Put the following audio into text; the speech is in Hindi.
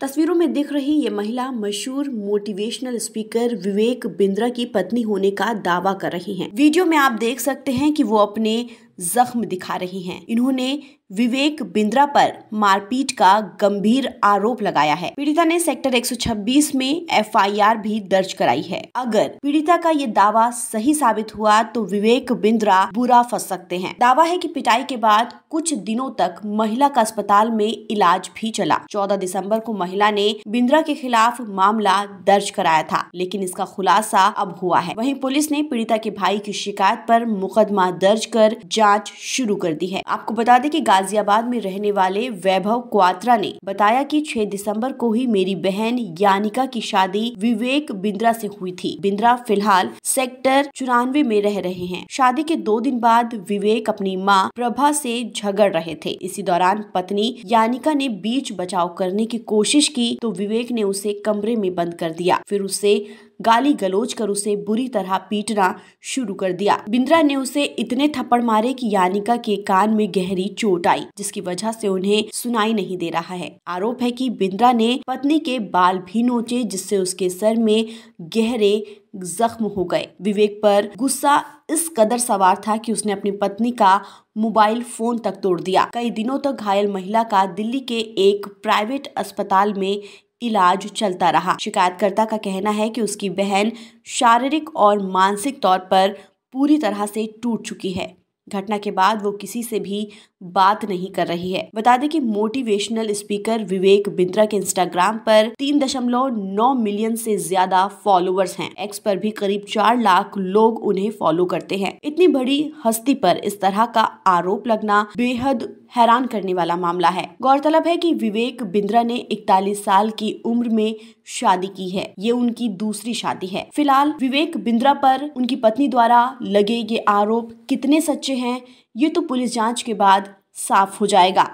तस्वीरों में दिख रही ये महिला मशहूर मोटिवेशनल स्पीकर विवेक बिंद्रा की पत्नी होने का दावा कर रही हैं। वीडियो में आप देख सकते हैं कि वो अपने जख्म दिखा रही हैं। इन्होंने विवेक बिंद्रा पर मारपीट का गंभीर आरोप लगाया है पीड़िता ने सेक्टर 126 में एफआईआर भी दर्ज कराई है अगर पीड़िता का ये दावा सही साबित हुआ तो विवेक बिंद्रा बुरा फंस सकते हैं दावा है कि पिटाई के बाद कुछ दिनों तक महिला का अस्पताल में इलाज भी चला 14 दिसंबर को महिला ने बिंद्रा के खिलाफ मामला दर्ज कराया था लेकिन इसका खुलासा अब हुआ है वही पुलिस ने पीड़िता के भाई की शिकायत आरोप मुकदमा दर्ज कर जांच जांच शुरू कर दी है आपको बता दें कि गाजियाबाद में रहने वाले वैभव क्वात्रा ने बताया कि 6 दिसंबर को ही मेरी बहन यानिका की शादी विवेक बिंद्रा से हुई थी बिंद्रा फिलहाल सेक्टर चौरानवे में रह रहे हैं शादी के दो दिन बाद विवेक अपनी माँ प्रभा से झगड़ रहे थे इसी दौरान पत्नी यानिका ने बीच बचाव करने की कोशिश की तो विवेक ने उसे कमरे में बंद कर दिया फिर उसे गाली गलोच कर उसे बुरी तरह पीटना शुरू कर दिया बिंद्रा ने उसे इतने थप्पड़ मारे बताया कि यानिका के कान में गहरी चोट आई जिसकी वजह से उन्हें सुनाई नहीं दे रहा है आरोप है कि बिंद्रा ने पत्नी के बाल भी नोचे जिससे उसके सर में गहरे जख्म हो गए विवेक पर गुस्सा इस कदर सवार था कि उसने अपनी पत्नी का मोबाइल फोन तक तोड़ दिया कई दिनों तक तो घायल महिला का दिल्ली के एक प्राइवेट अस्पताल में इलाज चलता रहा शिकायतकर्ता का कहना है कि उसकी बहन शारीरिक और मानसिक तौर पर पूरी तरह से टूट चुकी है घटना के बाद वो किसी से भी बात नहीं कर रही है बता दें कि मोटिवेशनल स्पीकर विवेक बिंद्रा के इंस्टाग्राम पर तीन दशमलव नौ मिलियन से ज्यादा फॉलोअर्स हैं एक्स पर भी करीब चार लाख लोग उन्हें फॉलो करते हैं इतनी बड़ी हस्ती पर इस तरह का आरोप लगना बेहद हैरान करने वाला मामला है गौरतलब है कि विवेक बिंद्रा ने 41 साल की उम्र में शादी की है ये उनकी दूसरी शादी है फिलहाल विवेक बिंद्रा पर उनकी पत्नी द्वारा लगे ये आरोप कितने सच्चे हैं ये तो पुलिस जांच के बाद साफ हो जाएगा